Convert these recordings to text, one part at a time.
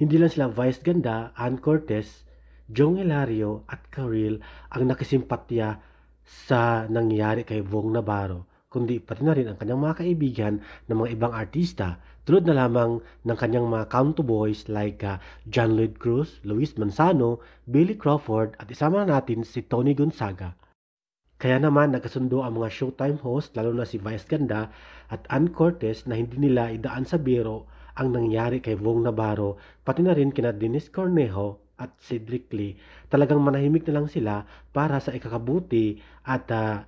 Hindi lang sila Vice Ganda, Ann Cortez, Jong Hilario at Karil ang nakisimpatya sa nangyari kay Bong Navarro, kundi pati na rin ang kanyang mga kaibigan ng mga ibang artista tulad na lamang ng kanyang mga counto boys like uh, John Lloyd Cruz, Luis Manzano, Billy Crawford at isama na natin si Tony Gonzaga. Kaya naman nagkasundo ang mga showtime host lalo na si Vice Ganda at Ann Cortez na hindi nila idaan sa biro ang nangyari kay Vong Navarro, pati na rin kina Dennis Cornejo at Cedric Lee. Talagang manahimik na lang sila para sa ikakabuti at uh,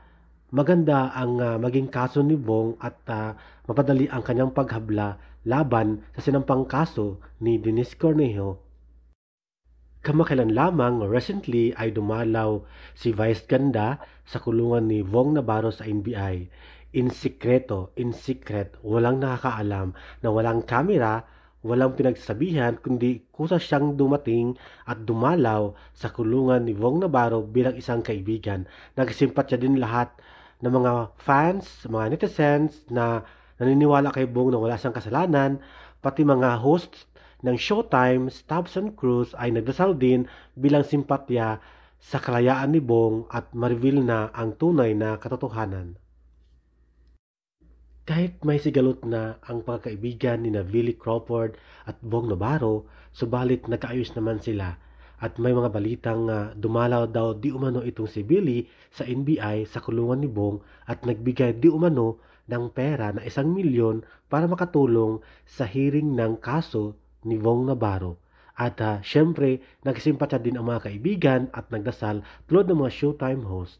maganda ang uh, maging kaso ni Bong at uh, mapadali ang kanyang paghabla laban sa sinampang kaso ni Dennis Cornejo. Kamakailan lamang recently ay dumalaw si Vice Ganda sa kulungan ni Vong Navarro sa NBI. In sikreto, in secret, walang nakakaalam na walang kamera, walang pinagsabihan kundi kusa siyang dumating at dumalaw sa kulungan ni Vong Navarro bilang isang kaibigan. Nagsimpatya din lahat ng mga fans, mga netizens na naniniwala kay Bong na wala siyang kasalanan, pati mga hosts ng Showtime, Stubbs and Cruz ay nagdasal din bilang simpatya sa kalayaan ni Bong at ma-reveal na ang tunay na katotohanan. Kahit may sigalot na ang pagkaibigan ni Billy Crawford at Bong Navarro, subalit nagkaayos naman sila at may mga balitang uh, dumalaw daw di umano itong si Billy sa NBI sa kulungan ni Bong at nagbigay di umano ng pera na isang milyon para makatulong sa hearing ng kaso ni Bong Navarro. At uh, syempre, nagsimpatya din ang mga kaibigan at nagdasal tulad ng mga Showtime host.